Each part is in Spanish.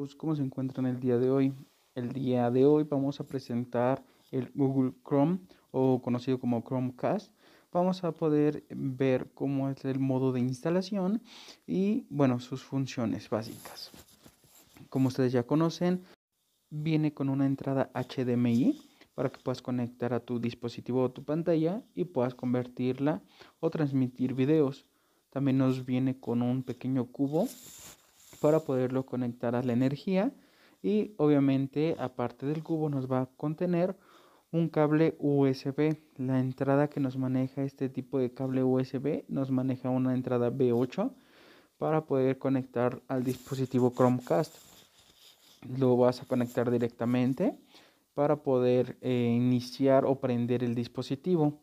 Pues, ¿Cómo se encuentran el día de hoy? El día de hoy vamos a presentar el Google Chrome o conocido como Chromecast. Vamos a poder ver cómo es el modo de instalación y bueno, sus funciones básicas. Como ustedes ya conocen, viene con una entrada HDMI para que puedas conectar a tu dispositivo o tu pantalla y puedas convertirla o transmitir videos. También nos viene con un pequeño cubo para poderlo conectar a la energía y obviamente aparte del cubo nos va a contener un cable USB. La entrada que nos maneja este tipo de cable USB nos maneja una entrada B8 para poder conectar al dispositivo Chromecast. Lo vas a conectar directamente para poder eh, iniciar o prender el dispositivo.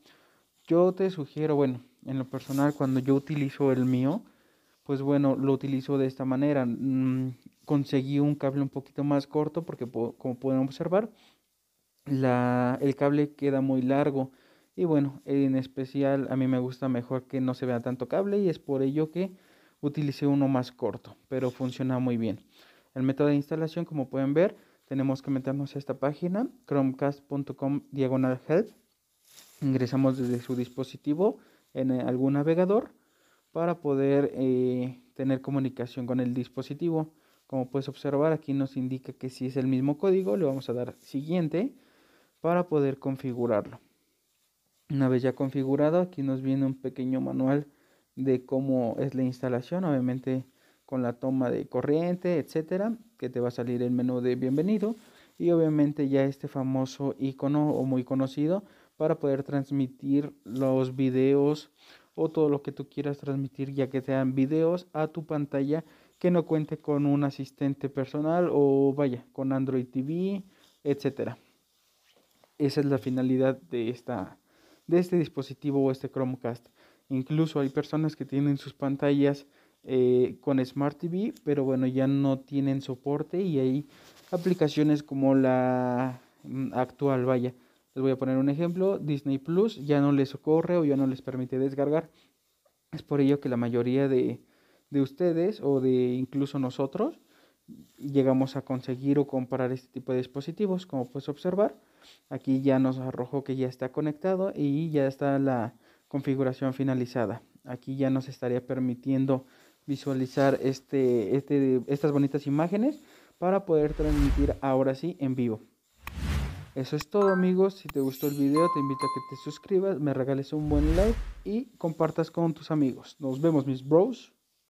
Yo te sugiero, bueno, en lo personal cuando yo utilizo el mío, pues bueno, lo utilizo de esta manera. Mm, conseguí un cable un poquito más corto porque como pueden observar, el cable queda muy largo. Y bueno, en especial a mí me gusta mejor que no se vea tanto cable y es por ello que utilicé uno más corto, pero funciona muy bien. El método de instalación, como pueden ver, tenemos que meternos a esta página, chromecast.com diagonal help. Ingresamos desde su dispositivo en eh, algún navegador para poder eh, tener comunicación con el dispositivo. Como puedes observar, aquí nos indica que si es el mismo código, le vamos a dar siguiente para poder configurarlo. Una vez ya configurado, aquí nos viene un pequeño manual de cómo es la instalación, obviamente con la toma de corriente, etcétera, que te va a salir el menú de bienvenido y obviamente ya este famoso icono o muy conocido para poder transmitir los videos o todo lo que tú quieras transmitir, ya que sean videos a tu pantalla que no cuente con un asistente personal o vaya, con Android TV, etcétera. Esa es la finalidad de, esta, de este dispositivo o este Chromecast. Incluso hay personas que tienen sus pantallas eh, con Smart TV, pero bueno, ya no tienen soporte y hay aplicaciones como la mm, actual, vaya, les voy a poner un ejemplo, Disney Plus ya no les ocurre o ya no les permite descargar. Es por ello que la mayoría de, ustedes o de incluso nosotros llegamos a conseguir o comprar este tipo de dispositivos. Como puedes observar, aquí ya nos arrojó que ya está conectado y ya está la configuración finalizada. Aquí ya nos estaría permitiendo visualizar este, este estas bonitas imágenes para poder transmitir ahora sí en vivo. Eso es todo amigos, si te gustó el video te invito a que te suscribas, me regales un buen like y compartas con tus amigos. Nos vemos mis bros.